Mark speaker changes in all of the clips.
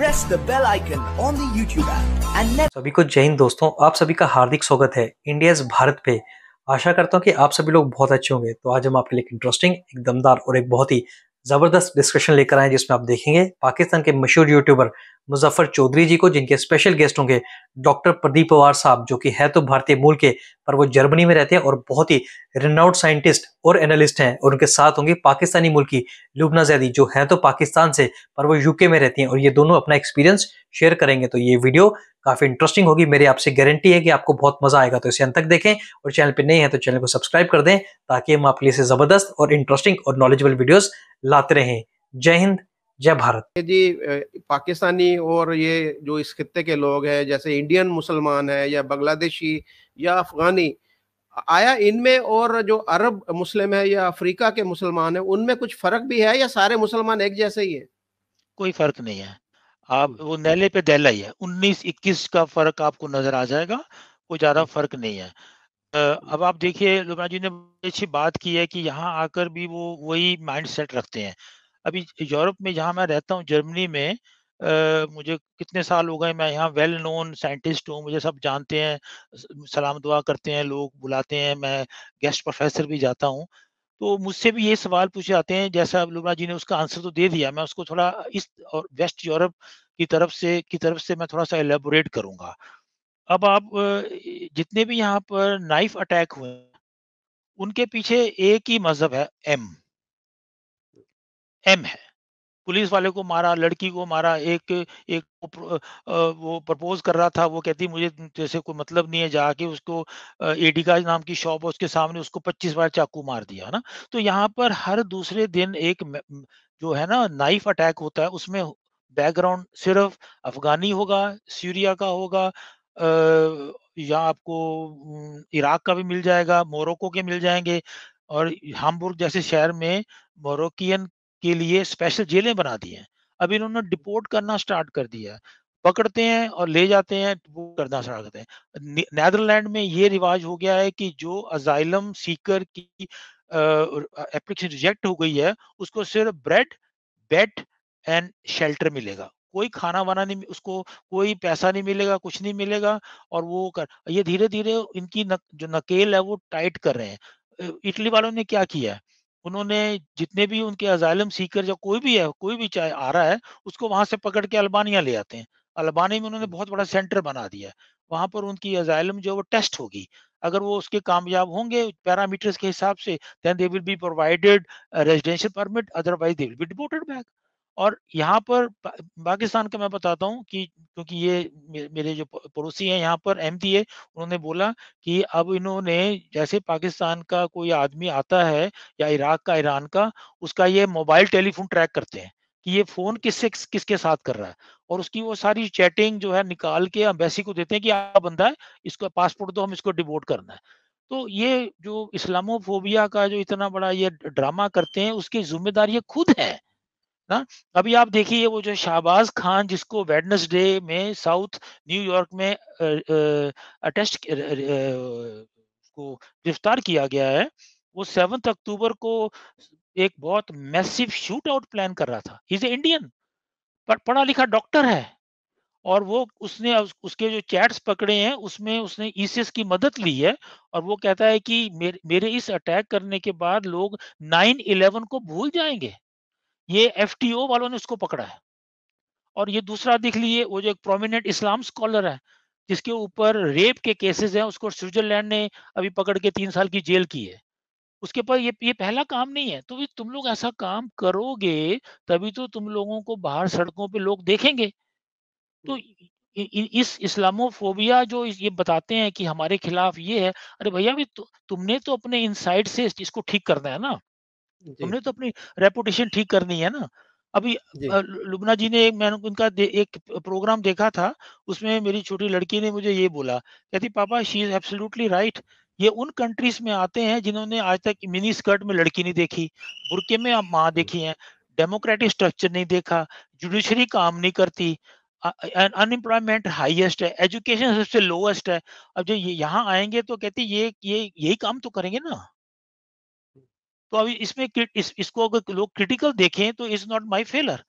Speaker 1: press the bell icon सभी को जय हिंद दोस्तों आप सभी का हार्दिक स्वागत है इंडिया भारत पे आशा करता हूँ कि आप सभी लोग बहुत अच्छे होंगे तो आज हम आपके लिए इंटरेस्टिंग एक दमदार और एक बहुत ही ज़बरदस्त डिस्कशन लेकर आए जिसमें आप देखेंगे पाकिस्तान के मशहूर यूट्यूबर मुजफ्फर चौधरी जी को जिनके स्पेशल गेस्ट होंगे डॉक्टर प्रदीप पवार साहब जो कि है तो भारतीय मूल के पर वो जर्मनी में रहते हैं और बहुत ही रिनाउड साइंटिस्ट और एनालिस्ट हैं और उनके साथ होंगे पाकिस्तानी मूल की लुबना जैदी जो है तो पाकिस्तान से पर वो यूके में रहती हैं और ये दोनों अपना एक्सपीरियंस शेयर करेंगे तो ये वीडियो काफी इंटरेस्टिंग होगी मेरी आपसे गारंटी है कि आपको बहुत मजा आएगा तो इसे अंत तक देखें और चैनल पर नहीं है तो चैनल को सब्सक्राइब कर दें ताकि हम आपके लिए से जबरदस्त और इंटरेस्टिंग और नॉलेजेबल वीडियोस लाते रहें जय हिंद जय भारत
Speaker 2: जी पाकिस्तानी और ये जो इस खत्ते के लोग हैं जैसे इंडियन मुसलमान है या बांग्लादेशी या अफगानी आया इनमें और जो अरब मुस्लिम है या अफ्रीका के मुसलमान है उनमें कुछ फर्क भी है या सारे मुसलमान एक जैसे ही है
Speaker 3: कोई फर्क नहीं है आप वो नैले पे दैला ही है 19-21 का फर्क आपको नजर आ जाएगा कोई ज्यादा हम्म। फर्क नहीं है अब आप देखिए लुबना जी ने अच्छी बात की है कि यहाँ आकर भी वो वही माइंड सेट रखते हैं अभी यूरोप में जहाँ मैं रहता हूँ जर्मनी में आ, मुझे कितने साल हो गए मैं यहाँ वेल नोन साइंटिस्ट हूँ मुझे सब जानते हैं सलाम दुआ करते हैं लोग बुलाते हैं मैं गेस्ट प्रोफेसर भी जाता हूँ तो मुझसे भी ये सवाल पूछे जाते हैं जैसा लुबना जी ने उसका आंसर तो दे दिया मैं उसको थोड़ा इस और वेस्ट यूरोप की तरफ से की तरफ से मैं थोड़ा सा एलेबोरेट करूंगा अब आप जितने भी यहाँ पर नाइफ अटैक हुए उनके पीछे एक ही मजहब है एम एम है पुलिस वाले को मारा लड़की को मारा एक एक वो प्रपोज कर रहा था वो कहती मुझे जैसे कोई मतलब नहीं है जाके उसको एडिका नाम की शॉप है उसके सामने उसको 25 बार चाकू मार दिया ना तो यहाँ पर हर दूसरे दिन एक जो है ना नाइफ अटैक होता है उसमें बैकग्राउंड सिर्फ अफगानी होगा सीरिया का होगा या आपको इराक का भी मिल जाएगा मोरक्को के मिल जाएंगे और हामबुर्ग जैसे शहर में मोरकियन के लिए स्पेशल जेलें बना दी हैं अब इन्होंने डिपोर्ट करना स्टार्ट कर दिया है पकड़ते हैं और ले जाते हैं डिपोर्ट करना स्टार्ट करते हैं नैदरलैंड में ये रिवाज हो गया है कि जो अजाइलम सीकर की एप्लीकेशन रिजेक्ट हो गई है उसको सिर्फ ब्रेड बेट एंड शेल्टर मिलेगा कोई खाना वाना नहीं उसको कोई पैसा नहीं मिलेगा कुछ नहीं मिलेगा और वो कर ये धीरे धीरे इनकी न, जो नकेल है वो टाइट कर रहे हैं इटली वालों ने क्या किया है उन्होंने जितने भी उनके अजायलम सीकर या कोई भी है कोई भी चाहे आ रहा है उसको वहां से पकड़ के अल्बानिया ले आते हैं अल्बानिया में उन्होंने बहुत बड़ा सेंटर बना दिया है वहां पर उनकी अजायलम जो वो टेस्ट होगी अगर वो उसके कामयाब होंगे पैरामीटर्स के हिसाब से then they will be provided residential permit otherwise they will be deported back और यहाँ पर पाकिस्तान का मैं बताता हूँ कि क्योंकि ये मेरे जो पड़ोसी हैं यहाँ पर एम है उन्होंने बोला कि अब इन्होंने जैसे पाकिस्तान का कोई आदमी आता है या इराक का ईरान का उसका ये मोबाइल टेलीफोन ट्रैक करते हैं कि ये फोन किससे किसके साथ कर रहा है और उसकी वो सारी चैटिंग जो है निकाल के अम्बेसी को देते हैं कि आप बंदा है इसका पासपोर्ट दो हम इसको डिवोट करना है तो ये जो इस्लामोफोबिया का जो इतना बड़ा ये ड्रामा करते हैं उसकी जिम्मेदारी ये खुद है ना अभी आप देखिए वो जो शाहबाज खान जिसको वेडनेसडे में साउथ न्यूयॉर्क में अटेस्ट को गिरफ्तार किया गया है वो सेवंथ अक्टूबर को एक बहुत मैसिव शूट आउट प्लान कर रहा था इज ए इंडियन पर पढ़ा लिखा डॉक्टर है और वो उसने उसके जो चैट्स पकड़े हैं उसमें उसने ईसीएस e की मदद ली है और वो कहता है कि मेरे, मेरे इस अटैक करने के बाद लोग नाइन इलेवन को भूल जाएंगे ये एफ वालों ने उसको पकड़ा है और ये दूसरा देख लीजिए वो जो एक प्रोमिनेंट इस्लाम स्कॉलर है जिसके ऊपर रेप के केसेस हैं उसको स्विट्जरलैंड ने अभी पकड़ के तीन साल की जेल की है उसके पास ये ये पहला काम नहीं है तो भी तुम लोग ऐसा काम करोगे तभी तो तुम लोगों को बाहर सड़कों पे लोग देखेंगे तो हम्म। इस इस्लामोफोबिया जो ये बताते हैं कि हमारे खिलाफ ये है अरे भैया भी तु, तुमने तो अपने इनसाइड से इसको ठीक करना है ना हमने तो अपनी रेपुटेशन ठीक करनी है ना अभी लुबना जी ने मैंने उनका एक प्रोग्राम देखा था उसमें मेरी छोटी लड़की ने मुझे ये बोला कहती पापा शी इज एब्सोल्युटली राइट ये उन कंट्रीज में आते हैं जिन्होंने आज तक मिनी स्कर्ट में लड़की नहीं देखी बुरके में माँ देखी है डेमोक्रेटिक स्ट्रक्चर नहीं देखा जुडिशरी काम नहीं करती अनएम्प्लॉयमेंट हाईएस्ट है एजुकेशन सबसे लोएस्ट है अब जो यहाँ आएंगे तो कहती ये ये यही काम तो करेंगे ना तो अभी इसमें इस, इसको अगर लोग क्रिटिकल देखें तो is not my failure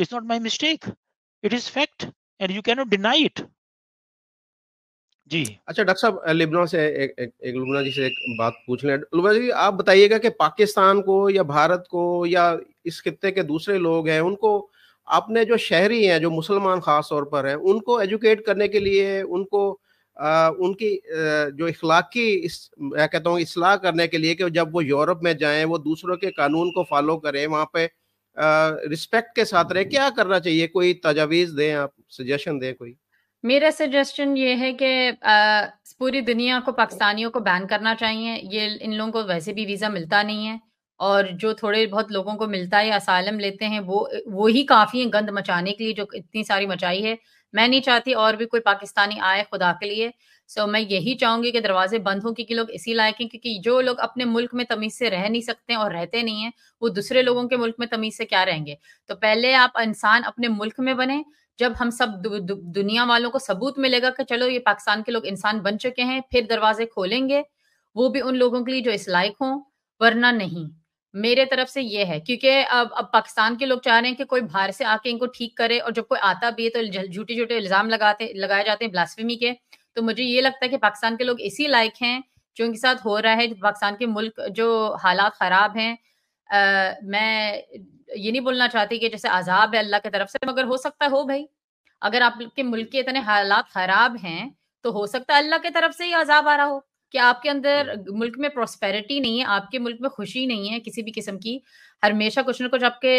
Speaker 3: it's not my mistake it is fact and you can not deny it
Speaker 2: जी अच्छा डॉक्टर साहब लिबना से एक एक, एक लुबना जी से एक बात पूछ लें लुबना जी आप बताइएगा कि पाकिस्तान को या भारत को या इस खत्ते के दूसरे लोग हैं उनको आपने जो शहरी हैं जो मुसलमान खास तौर पर हैं उनको एजुकेट करने के लिए उनको आ, उनकी आ, जो इखलाक की इस मैं कहता हूँ इसलाह करने के लिए कि जब वो यूरोप में जाएं वो दूसरों के कानून को फॉलो करें वहाँ पे रिस्पेक्ट के साथ रहे क्या करना चाहिए कोई तजावीज दें आप सजेशन दें कोई
Speaker 4: मेरा सजेशन ये है कि पूरी दुनिया को पाकिस्तानियों को बैन करना चाहिए ये इन लोगों को वैसे भी वीज़ा मिलता नहीं है और जो थोड़े बहुत लोगों को मिलता है असालम लेते हैं वो वो ही काफ़ी है गंद मचाने के लिए जो इतनी सारी मचाई है मैं नहीं चाहती और भी कोई पाकिस्तानी आए खुदा के लिए सो so, मैं यही चाहूंगी कि दरवाजे बंद हों क्योंकि लोग इसी लायक हैं क्योंकि जो लोग अपने मुल्क में तमीज से रह नहीं सकते और रहते नहीं हैं वो दूसरे लोगों के मुल्क में तमीज से क्या रहेंगे तो पहले आप इंसान अपने मुल्क में बने जब हम सब दु, दु, दुनिया वालों को सबूत मिलेगा कि चलो ये पाकिस्तान के लोग इंसान बन चुके हैं फिर दरवाजे खोलेंगे वो भी उन लोगों के लिए जो इस लायक हों वरना नहीं मेरे तरफ से ये है क्योंकि अब अब पाकिस्तान के लोग चाह रहे हैं कि कोई बाहर से आके इनको ठीक करे और जब कोई आता भी है तो झूठे झूठे इल्जाम लगाते लगाए जाते हैं ब्लास्फेमी के तो मुझे ये लगता है कि पाकिस्तान के लोग इसी लायक हैं जो इनके साथ हो रहा है पाकिस्तान के मुल्क जो हालात खराब हैं मैं ये नहीं बोलना चाहती कि जैसे आजाब है अल्लाह की तरफ से मगर हो सकता हो भाई अगर आपके मुल्क के इतने हालात खराब हैं तो हो सकता है अल्लाह की तरफ से ही आजाब आ रहा हो कि आपके अंदर हम्म। मुल्क में प्रोस्पेरिटी नहीं है आपके मुल्क में खुशी नहीं है किसी भी किस्म की हमेशा कुछ ना कुछ आपके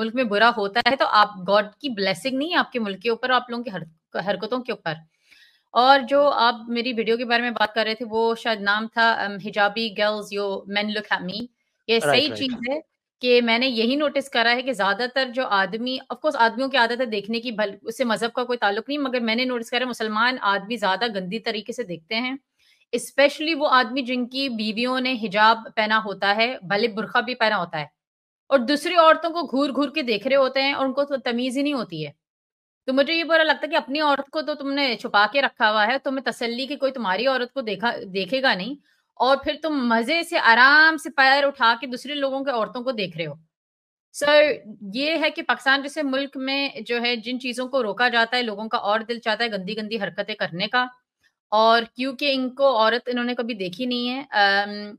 Speaker 4: मुल्क में बुरा होता है तो आप गॉड की ब्लेसिंग नहीं है आपके मुल्क के ऊपर आप लोगों की हर, हरकतों के ऊपर और जो आप मेरी वीडियो के बारे में बात कर रहे थे वो शायद नाम था hijabi girls yo man look me ये सही चीज है कि मैंने यही नोटिस करा है कि ज्यादातर जो आदमी ऑफकोर्स आदमियों की आदत है देखने की भल उससे मजहब का कोई ताल्लुक नहीं मगर मैंने नोटिस करा मुसलमान आदमी ज्यादा गंदी तरीके से देखते हैं स्पेशली वो आदमी जिनकी बीवियों ने हिजाब पहना होता है भले बुरखा भी पहना होता है और दूसरी औरतों को घूर घूर के देख रहे होते हैं और उनको तो तमीज ही नहीं होती है तो मुझे ये बुरा लगता है कि अपनी औरत को तो तुमने छुपा के रखा हुआ है तुम्हें तसल्ली की कोई तुम्हारी औरत को देखा देखेगा नहीं और फिर तुम मजे से आराम से पैर उठा के दूसरे लोगों के औरतों को देख रहे हो सर ये है कि पाकिस्तान जैसे मुल्क में जो है जिन चीजों को रोका जाता है लोगों का और दिल चाहता है गंदी गंदी हरकतें करने का और क्योंकि इनको औरत इन्होंने कभी देखी नहीं है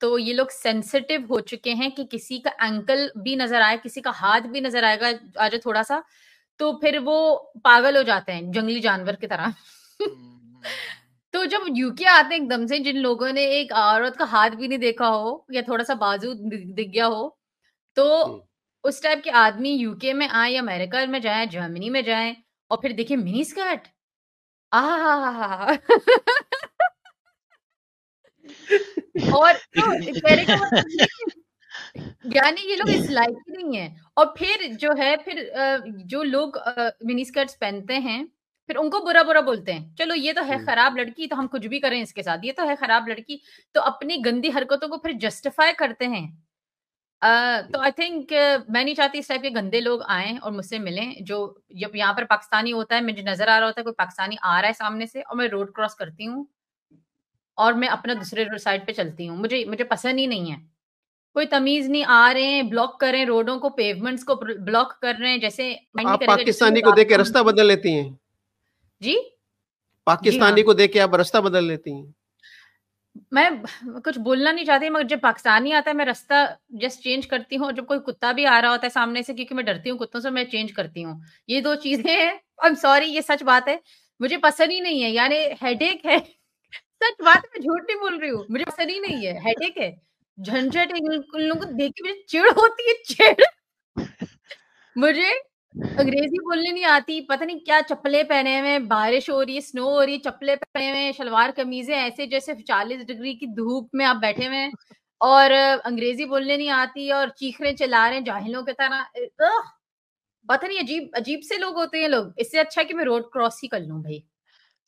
Speaker 4: तो ये लोग सेंसिटिव हो चुके हैं कि किसी का एंकल भी नजर आए किसी का हाथ भी नजर आएगा आज थोड़ा सा तो फिर वो पागल हो जाते हैं जंगली जानवर की तरह हम्म, तो जब यूके आते हैं एकदम से जिन लोगों ने एक औरत का हाथ भी नहीं देखा हो या थोड़ा सा बाजू दिख गया हो तो उस टाइप के आदमी यूके में आए या अमेरिका में जाए जर्मनी में जाए और फिर देखे मिनी स्कर्ट आहा और तो यानी ये लोग इस लाइक नहीं है और फिर जो है फिर जो लोग मिनी स्कर्ट्स पहनते हैं फिर उनको बुरा बुरा बोलते हैं चलो ये तो है खराब लड़की तो हम कुछ भी करें इसके साथ ये तो है खराब लड़की तो अपनी गंदी हरकतों को फिर जस्टिफाई करते हैं तो आई थिंक मैं नहीं चाहती इस टाइप के गंदे लोग आए और मुझसे मिलें जो जब यहाँ पर पाकिस्तानी होता है मुझे नजर आ रहा होता है कोई पाकिस्तानी आ रहा है सामने से और मैं रोड क्रॉस करती हूँ और मैं अपना दूसरे साइड पे चलती हूँ मुझे मुझे पसंद ही नहीं है कोई तमीज नहीं आ रहे हैं ब्लॉक कर रहे हैं रोडों को पेवमेंट्स को ब्लॉक कर रहे हैं जैसे आप पाकिस्तानी को देख के तो रास्ता बदल लेती हैं जी
Speaker 2: पाकिस्तानी हाँ। को देख के आप रास्ता बदल लेती हैं
Speaker 4: मैं कुछ बोलना नहीं चाहती मगर जब पाकिस्तानी आता है मैं रास्ता जस्ट चेंज करती हूँ जब कोई कुत्ता भी आ रहा होता है सामने से क्योंकि मैं डरती हूँ कुत्तों से मैं चेंज करती हूँ ये दो चीजें हैं आई एम सॉरी ये सच बात है मुझे पसंद ही नहीं है यानी हेड है सच बात मैं झूठ नहीं बोल रही हूँ मुझे पसंद ही नहीं है हेड है झंझट उन लोगों को देख के मुझे चिड़ होती है चिड़ मुझे अंग्रेजी बोलने नहीं आती पता नहीं क्या चप्पलें पहने हुए बारिश हो रही है स्नो हो रही है चप्पलें पहने हुए शलवार कमीजें ऐसे जैसे चालीस डिग्री की धूप में आप बैठे हुए और अंग्रेजी बोलने नहीं आती और चीख रहे रहे जाहिलों की तरह पता नहीं अजीब अजीब से लोग होते हैं लोग इससे अच्छा कि मैं रोड क्रॉस ही कर लू भाई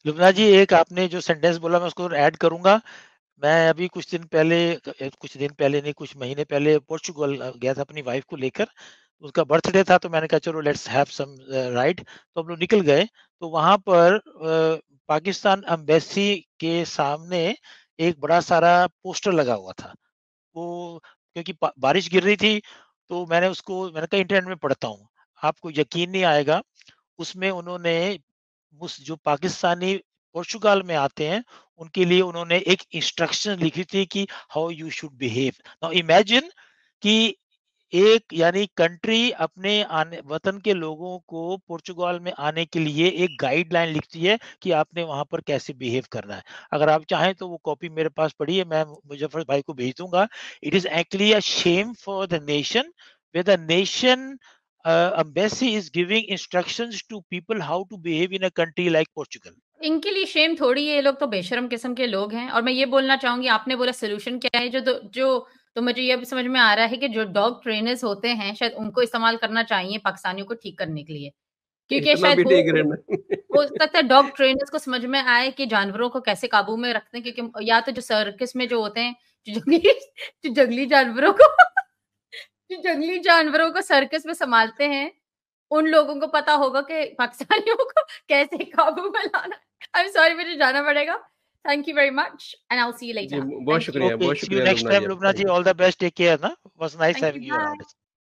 Speaker 3: लुबना जी एक आपने जो सेंटेंस बोला मैं उसको ऐड करूंगा मैं अभी कुछ दिन पहले कुछ दिन पहले नहीं कुछ महीने पहले पोर्चुगल गया था अपनी वाइफ को लेकर उसका बर्थडे था तो मैंने कहा चलो लेट्स हैव सम राइड तो हम लोग निकल गए तो वहां पर पाकिस्तान अम्बेसी के सामने एक बड़ा सारा पोस्टर लगा हुआ था वो क्योंकि बारिश गिर रही थी तो मैंने उसको मैंने कहा इंटरनेट में पढ़ता हूँ आपको यकीन नहीं आएगा उसमें उन्होंने उस जो पाकिस्तानी पोर्चुगाल में आते हैं उनके लिए उन्होंने एक इंस्ट्रक्शन लिखी थी कि how you should behave now imagine कि एक यानी कंट्री अपने आने वतन के लोगों को पुर्तगाल में आने के लिए एक गाइडलाइन लिखती है कि आपने वहां पर कैसे बिहेव करना है अगर आप चाहें तो वो कॉपी मेरे पास पड़ी है मैं मुजफ्फर भाई को भेज दूंगा it is actually a shame for the nation way the nation embassy is giving instructions to people how to behave in a country like Portugal
Speaker 4: इनके लिए शेम थोड़ी है ये लोग तो बेशरम किस्म के लोग हैं और मैं ये बोलना चाहूंगी आपने बोला सोल्यूशन क्या है जो जो तो मुझे ये भी समझ में आ रहा है कि जो डॉग ट्रेनर्स होते हैं शायद उनको इस्तेमाल करना चाहिए पाकिस्तानियों को ठीक करने के लिए क्योंकि शायद
Speaker 2: वो
Speaker 4: हो सकता है डॉग ट्रेनर्स को समझ में आए कि जानवरों को कैसे काबू में रखते हैं क्योंकि या तो जो सर्कस में जो होते हैं जो जंगली जो जंगली जानवरों को जो जंगली जानवरों को सर्कस में संभालते हैं उन लोगों को पता होगा कि पाकिस्तानियों को कैसे काबू में लाना आई एम सॉरी मुझे जाना पड़ेगा thank you very much and I will see you later बहुत
Speaker 3: शुक्रिया बहुत शुक्रिया next time Rubna ji all the best take care ना was nice having you around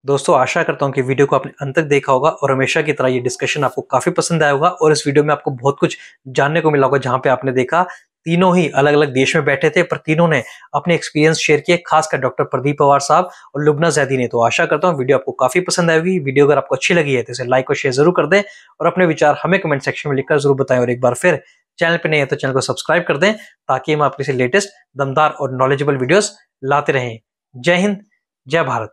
Speaker 1: दोस्तों आशा करता हूँ कि वीडियो को आपने अंत तक देखा होगा और हमेशा की तरह ये डिस्कशन आपको काफी पसंद आया होगा और इस वीडियो में आपको बहुत कुछ जानने को मिला होगा जहां पे आपने देखा तीनों ही अलग अलग देश में बैठे थे पर तीनों ने अपने एक्सपीरियंस शेयर किए खासकर डॉक्टर प्रदीप पवार साहब और लुबना जैदी ने तो आशा करता हूँ वीडियो आपको काफी पसंद आएगी वीडियो अगर आपको अच्छी लगी है तो इसे लाइक और शेयर जरूर कर दें और अपने विचार हमें कमेंट सेक्शन में लिखकर जरूर बताएं और एक बार फिर चैनल पे नहीं है तो चैनल को सब्सक्राइब कर दें ताकि हम आपके से लेटेस्ट दमदार और नॉलेजेबल वीडियोस लाते रहें जय हिंद जय भारत